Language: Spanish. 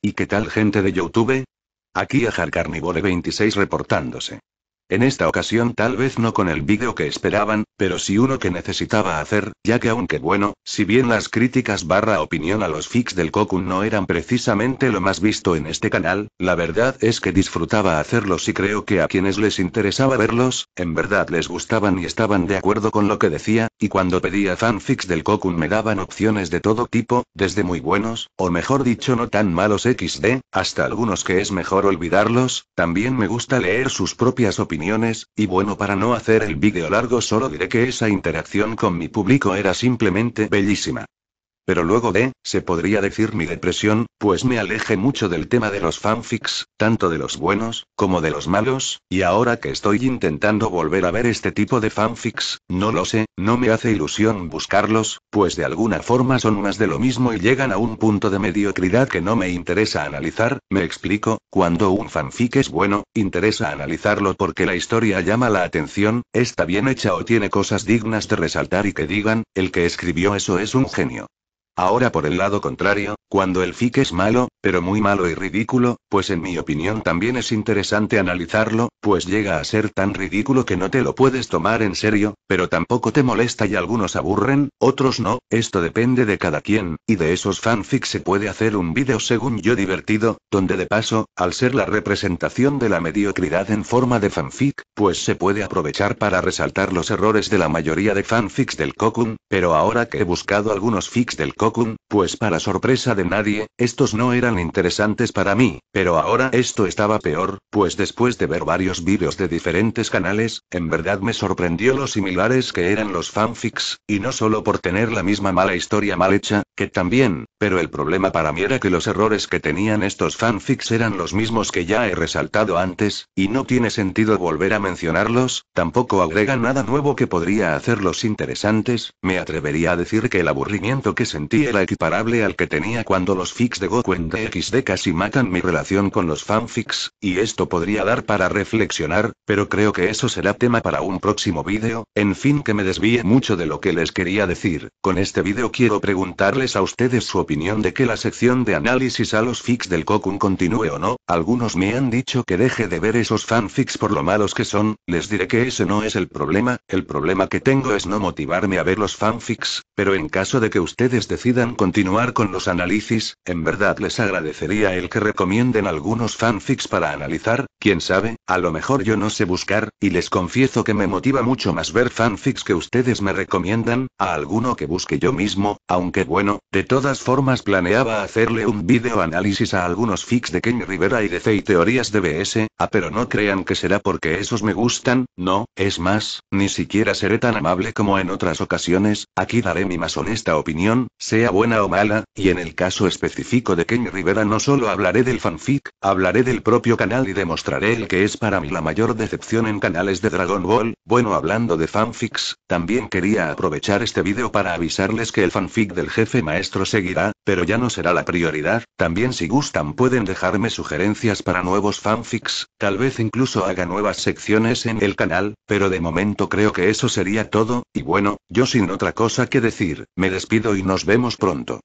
¿Y qué tal gente de Youtube? Aquí Ajar Carnivore 26 reportándose. En esta ocasión tal vez no con el vídeo que esperaban, pero sí uno que necesitaba hacer, ya que aunque bueno, si bien las críticas barra opinión a los fix del Kokun no eran precisamente lo más visto en este canal, la verdad es que disfrutaba hacerlos y creo que a quienes les interesaba verlos, en verdad les gustaban y estaban de acuerdo con lo que decía, y cuando pedía fanfics del Kokun me daban opciones de todo tipo, desde muy buenos, o mejor dicho no tan malos XD, hasta algunos que es mejor olvidarlos, también me gusta leer sus propias opiniones y bueno, para no hacer el vídeo largo solo diré que esa interacción con mi público era simplemente bellísima pero luego de, se podría decir mi depresión, pues me aleje mucho del tema de los fanfics, tanto de los buenos, como de los malos, y ahora que estoy intentando volver a ver este tipo de fanfics, no lo sé, no me hace ilusión buscarlos, pues de alguna forma son más de lo mismo y llegan a un punto de mediocridad que no me interesa analizar, me explico, cuando un fanfic es bueno, interesa analizarlo porque la historia llama la atención, está bien hecha o tiene cosas dignas de resaltar y que digan, el que escribió eso es un genio. Ahora por el lado contrario, cuando el fic es malo, pero muy malo y ridículo, pues en mi opinión también es interesante analizarlo, pues llega a ser tan ridículo que no te lo puedes tomar en serio, pero tampoco te molesta y algunos aburren, otros no, esto depende de cada quien, y de esos fanfics se puede hacer un vídeo según yo divertido, donde de paso, al ser la representación de la mediocridad en forma de fanfic, pues se puede aprovechar para resaltar los errores de la mayoría de fanfics del Cocoon, pero ahora que he buscado algunos fics del pues para sorpresa de nadie, estos no eran interesantes para mí, pero ahora esto estaba peor, pues después de ver varios vídeos de diferentes canales, en verdad me sorprendió lo similares que eran los fanfics, y no solo por tener la misma mala historia mal hecha, que también, pero el problema para mí era que los errores que tenían estos fanfics eran los mismos que ya he resaltado antes, y no tiene sentido volver a mencionarlos, tampoco agrega nada nuevo que podría hacerlos interesantes, me atrevería a decir que el aburrimiento que sentí era e equiparable al que tenía cuando los fix de Goku en DXD casi matan mi relación con los fanfics, y esto podría dar para reflexionar, pero creo que eso será tema para un próximo vídeo, en fin que me desvíe mucho de lo que les quería decir, con este vídeo quiero preguntarles a ustedes su opinión de que la sección de análisis a los fix del Goku continúe o no, algunos me han dicho que deje de ver esos fanfics por lo malos que son, les diré que ese no es el problema, el problema que tengo es no motivarme a ver los fanfics, pero en caso de que ustedes decidan continuar con los análisis, en verdad les agradecería el que recomienden algunos fanfics para analizar, quién sabe, a lo mejor yo no sé buscar, y les confieso que me motiva mucho más ver fanfics que ustedes me recomiendan, a alguno que busque yo mismo, aunque bueno, de todas formas planeaba hacerle un video análisis a algunos fics de Ken Rivera DC y teorías de BS, ah pero no crean que será porque esos me gustan, no, es más, ni siquiera seré tan amable como en otras ocasiones, aquí daré mi más honesta opinión, sea buena o mala, y en el caso específico de Kenny Rivera no solo hablaré del fanfic, hablaré del propio canal y demostraré el que es para mí la mayor decepción en canales de Dragon Ball, bueno hablando de fanfics, también quería aprovechar este vídeo para avisarles que el fanfic del jefe maestro seguirá, pero ya no será la prioridad, también si gustan pueden dejarme sugerencias para nuevos fanfics, tal vez incluso haga nuevas secciones en el canal, pero de momento creo que eso sería todo, y bueno, yo sin otra cosa que decir, me despido y nos vemos pronto.